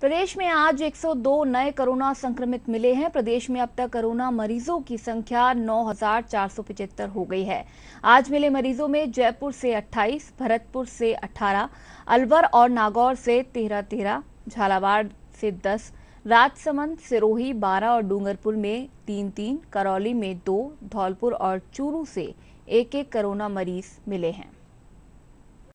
प्रदेश में आज 102 नए कोरोना संक्रमित मिले हैं प्रदेश में अब तक कोरोना मरीजों की संख्या नौ हो गई है आज मिले मरीजों में जयपुर से 28, भरतपुर से 18, अलवर और नागौर से 13-13, झालावाड़ से 10, राजसमंद सिरोही 12 और डूंगरपुर में तीन तीन करौली में दो धौलपुर और चूरू से एक एक कोरोना मरीज मिले हैं